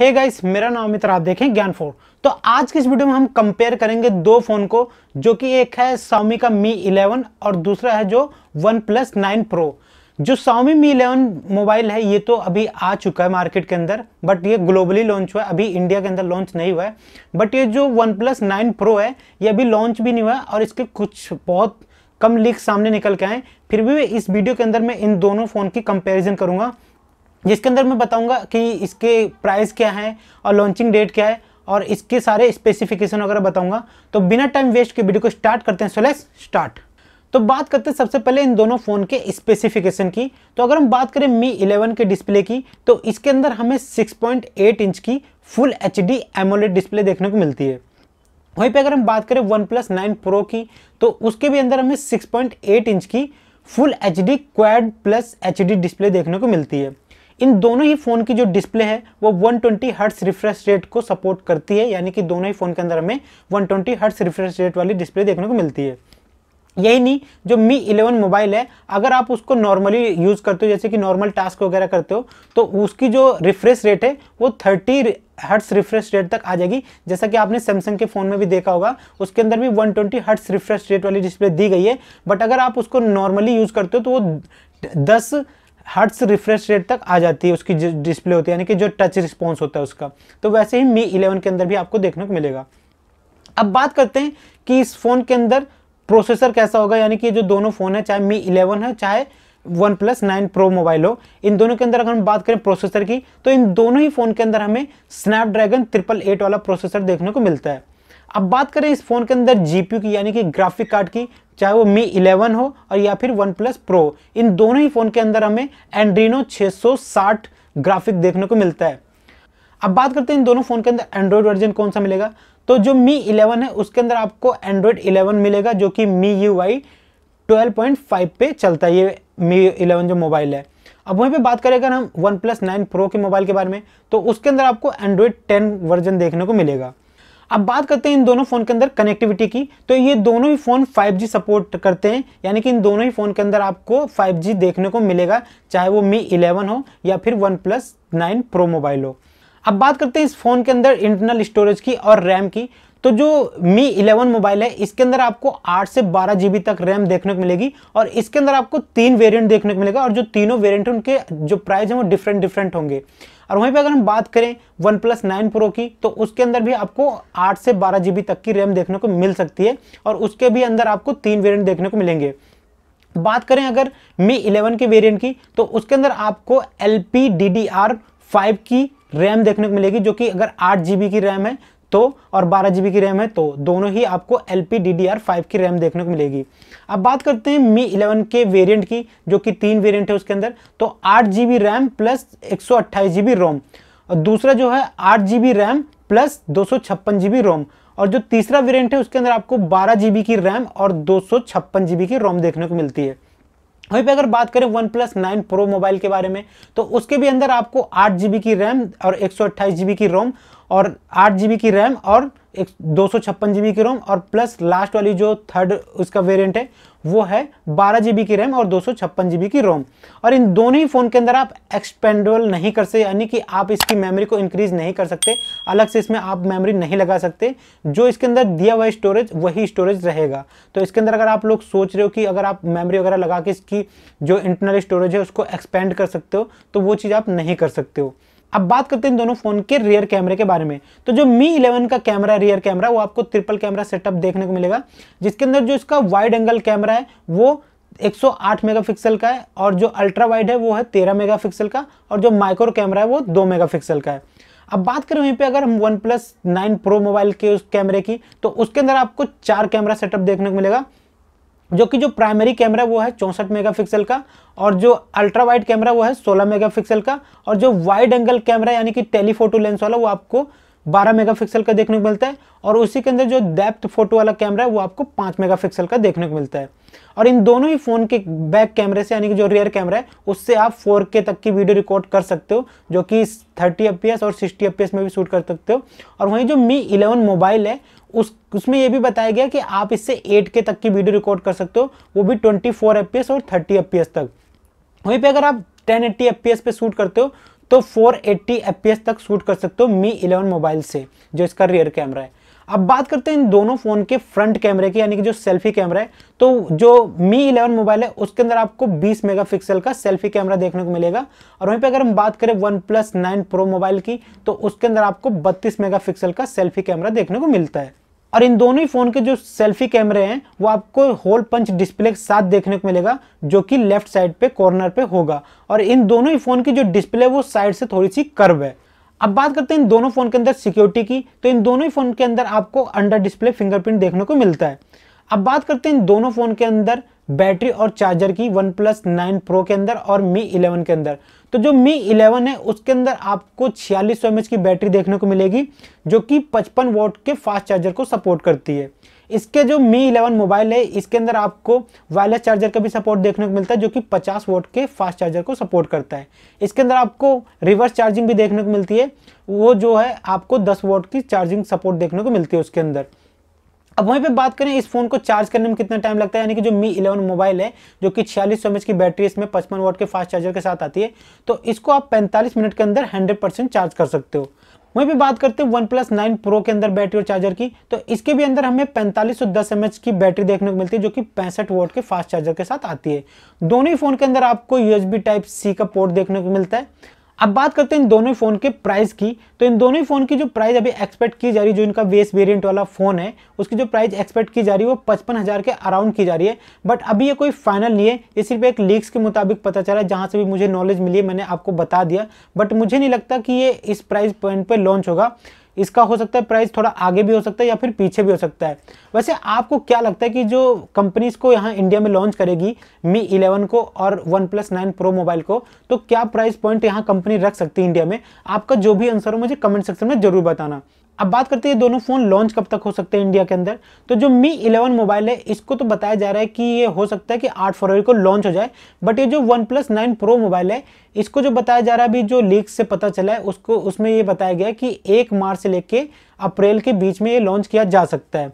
hey guys मेरा नाम मित्र आप देखें ज्ञान फोर तो आज की इस वीडियो में हम कंपेयर करेंगे दो फोन को जो कि एक है सौमी का मी 11 और दूसरा है जो वन प्लस नाइन प्रो जो सौमी मी 11 मोबाइल है ये तो अभी आ चुका है मार्केट के अंदर बट ये ग्लोबली लॉन्च हुआ है अभी इंडिया के अंदर लॉन्च नहीं हुआ है बट ये जो वन प्लस नाइन प्रो है ये अभी लॉन्च भी नहीं हुआ है और इसके कुछ बहुत कम लीक सामने निकल के आए फिर भी इस वीडियो के अंदर मैं इन दोनों फ़ोन की कंपेरिजन करूँगा जिसके अंदर मैं बताऊंगा कि इसके प्राइस क्या है और लॉन्चिंग डेट क्या है और इसके सारे स्पेसिफिकेशन वगैरह बताऊंगा तो बिना टाइम वेस्ट के वीडियो को स्टार्ट करते हैं सोलेस स्टार्ट तो बात करते हैं सबसे पहले इन दोनों फ़ोन के स्पेसिफिकेशन की तो अगर हम बात करें मी 11 के डिस्प्ले की तो इसके अंदर हमें 6.8 इंच की full H D AMOLED display देखने को मिलती है वहीं पे अगर हम बात करें वन प्लस नाइन प्रो की तो उसके भी अंदर हमें 6.8 इंच की full H D quad plus H D display देखने को मिलती है इन दोनों ही फ़ोन की जो डिस्प्ले है वो 120 ट्वेंटी हर्ट्स रिफ्रेश रेट को सपोर्ट करती है यानी कि दोनों ही फ़ोन के अंदर हमें 120 ट्वेंटी हर्ट्स रिफ्रेश रेट वाली डिस्प्ले देखने को मिलती है यही नहीं जो मी 11 मोबाइल है अगर आप उसको नॉर्मली यूज़ करते हो जैसे कि नॉर्मल टास्क वगैरह करते हो तो उसकी जो रिफ्रेश रेट है वो 30 हर्ट्स रिफ्रेश रेट तक आ जाएगी जैसा कि आपने सैमसंग के फ़ोन में भी देखा होगा उसके अंदर भी 120 ट्वेंटी हर्ट्स रिफ्रेश रेट वाली डिस्प्ले दी गई है बट अगर आप उसको नॉर्मली यूज़ करते हो तो वो दस हर्ट्स रिफ्रेश रेट तक आ जाती है उसकी डिस्प्ले होती है यानी कि जो टच रिस्पॉन्स होता है उसका तो वैसे ही मी इलेवन के अंदर भी आपको देखने को मिलेगा अब बात करते हैं कि इस फ़ोन के अंदर प्रोसेसर कैसा होगा यानी कि जो दोनों फ़ोन है चाहे मी इलेवन है चाहे one plus nine pro mobile हो इन दोनों के अंदर अगर हम बात करें प्रोसेसर की तो इन दोनों ही फ़ोन के अंदर हमें स्नैपड्रैगन ट्रिपल एट वाला प्रोसेसर देखने को मिलता है अब बात करें इस फ़ोन के अंदर जीपीयू की यानी कि ग्राफिक कार्ड की चाहे वो मी 11 हो और या फिर वन प्लस प्रो इन दोनों ही फ़ोन के अंदर हमें एंड्रीनो 660 ग्राफिक देखने को मिलता है अब बात करते हैं इन दोनों फ़ोन के अंदर एंड्रॉयड वर्जन कौन सा मिलेगा तो जो मी 11 है उसके अंदर आपको एंड्रॉयड 11 मिलेगा जो कि मी यू आई पे चलता है ये मी 11 जो मोबाइल है अब वहीं पे बात करें अगर हम वन प्लस नाइन प्रो के मोबाइल के बारे में तो उसके अंदर आपको एंड्रॉयड 10 वर्जन देखने को मिलेगा अब बात करते हैं इन दोनों फ़ोन के अंदर कनेक्टिविटी की तो ये दोनों ही फ़ोन 5G सपोर्ट करते हैं यानी कि इन दोनों ही फ़ोन के अंदर आपको 5G देखने को मिलेगा चाहे वो मी 11 हो या फिर one plus nine pro mobile हो अब बात करते हैं इस फ़ोन के अंदर इंटरनल स्टोरेज की और रैम की तो जो मी 11 मोबाइल है इसके अंदर आपको 8 से 12 जीबी तक रैम देखने को मिलेगी और इसके अंदर आपको तीन वेरिएंट देखने को मिलेगा और जो तीनों वेरिएंट उनके जो प्राइस हैं वो डिफरेंट डिफरेंट होंगे और वहीं पे अगर हम बात करें वन प्लस नाइन प्रो की तो उसके अंदर भी आपको 8 से 12 जीबी तक की रैम देखने को मिल सकती है और उसके भी अंदर आपको तीन वेरियंट देखने को मिलेंगे बात करें अगर मी इलेवन के वेरियंट की तो उसके अंदर आपको L P D D R five की रैम देखने को मिलेगी जो कि अगर आठ जी की रैम है तो और बारह जी की रैम है तो दोनों ही आपको एल पी की रैम देखने को मिलेगी अब बात करते हैं मी 11 के वेरिएंट की जो कि तीन वेरिएंट है उसके अंदर तो आठ जी रैम प्लस एक सौ रोम और दूसरा जो है आठ जी रैम प्लस दो सौ रोम और जो तीसरा वेरिएंट है उसके अंदर आपको बारह जी की रैम और दो सौ की रोम देखने को मिलती है वहीं पे अगर बात करें one plus nine pro mobile के बारे में तो उसके भी अंदर आपको आठ जी की रैम और एक की रोम और आठ जी की रैम और एक दो सौ छप्पन जी बी की रोम और प्लस लास्ट वाली जो थर्ड उसका वेरिएंट है वो है बारह जी बी की रैम और दो सौ छप्पन जी बी की रोम और इन दोनों ही फ़ोन के अंदर आप एक्सपेंडेबल नहीं कर सकते यानी कि आप इसकी मेमोरी को इंक्रीज़ नहीं कर सकते अलग से इसमें आप मेमोरी नहीं लगा सकते जो इसके अंदर दिया हुआ स्टोरेज वही स्टोरेज रहेगा तो इसके अंदर अगर आप लोग सोच रहे हो कि अगर आप मेमरी वगैरह लगा के इसकी जो इंटरनल स्टोरेज है उसको एक्सपेंड कर सकते हो तो वो चीज़ आप नहीं कर सकते हो अब बात करते हैं दोनों फोन के रियर कैमरे के बारे में तो जो मी 11 का कैमरा रियर कैमरा वो आपको ट्रिपल कैमरा सेटअप देखने को मिलेगा जिसके अंदर जो इसका वाइड एंगल कैमरा है वो 108 मेगापिक्सल का है और जो अल्ट्रा वाइड है वो है 13 मेगापिक्सल का और जो माइक्रो कैमरा है वो 2 मेगापिक्सल का है अब बात करें वहीं पे अगर हम one plus nine pro mobile के उस कैमरे की तो उसके अंदर आपको चार कैमरा सेटअप देखने को मिलेगा जो कि जो प्राइमरी कैमरा वो है चौंसठ मेगापिक्सल का और जो अल्ट्रा वाइड कैमरा वो है 16 मेगापिक्सल का और जो वाइड एंगल कैमरा यानी कि टेलीफोटो लेंस वाला वो आपको 12 मेगापिक्सल का देखने को मिलता है और उसी के अंदर जो डेप्थ फोटो वाला कैमरा है वो आपको 5 मेगापिक्सल का देखने को मिलता है और इन दोनों ही फ़ोन के बैक कैमरे से यानी कि जो रियर कैमरा है उससे आप 4K तक की वीडियो रिकॉर्ड कर सकते हो जो कि 30 एफ और 60 एफ में भी शूट कर सकते हो और वहीं जो मी इलेवन मोबाइल है उस उसमें यह भी बताया गया कि आप इससे के तक की वीडियो रिकॉर्ड कर सकते हो वो भी ट्वेंटी एफ और थर्टी एफ तक वहीं पर अगर आप 1080 एफपीएस पे शूट करते हो तो 480 एस तक शूट कर सकते हो मी 11 मोबाइल से जो इसका रियर कैमरा है अब बात करते हैं इन दोनों फ़ोन के फ्रंट कैमरे की यानी कि जो सेल्फी कैमरा है तो जो मी 11 मोबाइल है उसके अंदर आपको 20 मेगापिक्सल का सेल्फी कैमरा देखने को मिलेगा और वहीं पे अगर हम बात करें one plus nine pro mobile की तो उसके अंदर आपको 32 मेगापिक्सल का सेल्फी कैमरा देखने को मिलता है और इन दोनों ही फ़ोन के जो सेल्फी कैमरे हैं वो आपको होल पंच डिस्प्ले के साथ देखने को मिलेगा जो कि लेफ्ट साइड पे कॉर्नर पे होगा और इन दोनों ही फ़ोन की जो डिस्प्ले वो साइड से थोड़ी सी कर्व है अब बात करते हैं इन दोनों फ़ोन के अंदर सिक्योरिटी की तो इन दोनों ही फ़ोन के अंदर आपको अंडर डिस्प्ले फिंगरप्रिंट देखने को मिलता है अब बात करते हैं इन दोनों फ़ोन के अंदर बैटरी और चार्जर की वन प्लस नाइन प्रो के अंदर और मी इलेवन के अंदर तो जो मी इलेवन है उसके अंदर आपको छियालीस सौ की बैटरी देखने को मिलेगी जो कि पचपन वोट के फास्ट चार्जर को सपोर्ट करती है इसके जो मी इलेवन मोबाइल है इसके अंदर आपको वायरलेस चार्जर का भी सपोर्ट देखने को मिलता है जो कि 50 वोट के फास्ट चार्जर को सपोर्ट करता है इसके अंदर आपको रिवर्स चार्जिंग भी देखने को मिलती है वो जो है आपको दस वोट की चार्जिंग सपोर्ट देखने को मिलती है उसके अंदर अब वहीं पे बात करें इस फोन को चार्ज करने में कितना टाइम लगता है यानी कि जो मी 11 मोबाइल है जो कि छियालीस सौ की बैटरी इसमें पचपन वोट के फास्ट चार्जर के साथ आती है तो इसको आप पैंतालीस मिनट के अंदर हंड्रेड चार्ज कर सकते हो वहीं पे बात करते हैं वन प्लस नाइन प्रो के अंदर बैटरी और चार्जर की तो इसके भी अंदर हमें पैंतालीस सौ दस एम की बैटरी देखने को मिलती है जो कि पैंसठ वोट के फास्ट चार्जर के साथ आती है दोनों ही फोन के अंदर आपको यूएसबी टाइप सी का पोर्ट देखने को मिलता है अब बात करते हैं इन दोनों फ़ोन के प्राइस की तो इन दोनों फ़ोन की जो प्राइस अभी एक्सपेक्ट की जा रही है जो इनका वेस वेरिएंट वाला फ़ोन है उसकी जो प्राइस एक्सपेक्ट की जा रही है वो पचपन हज़ार के अराउंड की जा रही है बट अभी ये कोई फाइनल नहीं है ये सिर्फ एक लीक्स के मुताबिक पता चला जहाँ से भी मुझे नॉलेज मिली है मैंने आपको बता दिया बट मुझे नहीं लगता कि ये इस प्राइस पॉइंट पर लॉन्च होगा इसका हो सकता है प्राइस थोड़ा आगे भी हो सकता है या फिर पीछे भी हो सकता है वैसे आपको क्या लगता है कि जो कंपनीज को यहाँ इंडिया में लॉन्च करेगी मी इलेवन को और one plus nine pro mobile को तो क्या प्राइस पॉइंट यहाँ कंपनी रख सकती है इंडिया में आपका जो भी आंसर हो मुझे कमेंट सेक्शन में जरूर बताना अब बात करते हैं दोनों फ़ोन लॉन्च कब तक हो सकते हैं इंडिया के अंदर तो जो मी 11 मोबाइल है इसको तो बताया जा रहा है कि ये हो सकता है कि 8 फरवरी को लॉन्च हो जाए बट ये जो one plus nine pro mobile है इसको जो बताया जा रहा है अभी जो लीक से पता चला है उसको उसमें ये बताया गया कि एक मार्च से लेके अप्रैल के बीच में ये लॉन्च किया जा सकता है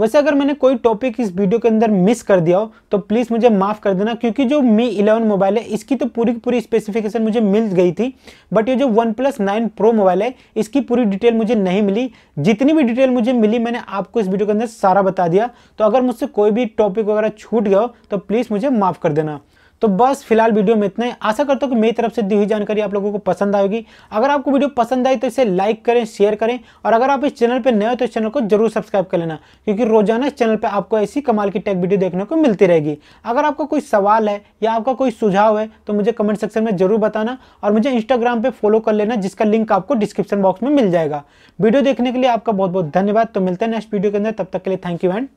वैसे अगर मैंने कोई टॉपिक इस वीडियो के अंदर मिस कर दिया हो तो प्लीज़ मुझे माफ़ कर देना क्योंकि जो मी इलेवन मोबाइल है इसकी तो पूरी की पूरी स्पेसिफिकेशन मुझे मिल गई थी बट ये जो one plus nine pro mobile है इसकी पूरी डिटेल मुझे नहीं मिली जितनी भी डिटेल मुझे मिली मैंने आपको इस वीडियो के अंदर सारा बता दिया तो अगर मुझसे कोई भी टॉपिक वगैरह छूट गया हो तो प्लीज़ मुझे माफ़ कर देना तो बस फिलहाल वीडियो में इतना ही आशा करता हूँ कि मेरी तरफ से दी हुई जानकारी आप लोगों को पसंद आएगी अगर आपको वीडियो पसंद आई तो इसे लाइक करें शेयर करें और अगर आप इस चैनल पर नए हो तो इस चैनल को जरूर सब्सक्राइब कर लेना क्योंकि रोजाना इस चैनल पर आपको ऐसी कमाल की टेक वीडियो देखने को मिलती रहेगी अगर आपका कोई सवाल है या आपका कोई सुझाव है तो मुझे कमेंट सेक्शन में जरूर बताना और मुझे इंस्टाग्राम पर फॉलो कर लेना जिसका लिंक आपको डिस्क्रिप्शन बॉक्स में मिल जाएगा वीडियो देखने के लिए आपका बहुत बहुत धन्यवाद तो मिलते हैं नेक्स्ट वीडियो के अंदर तब तक के लिए thank you and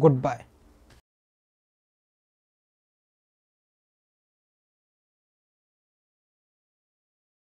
good bye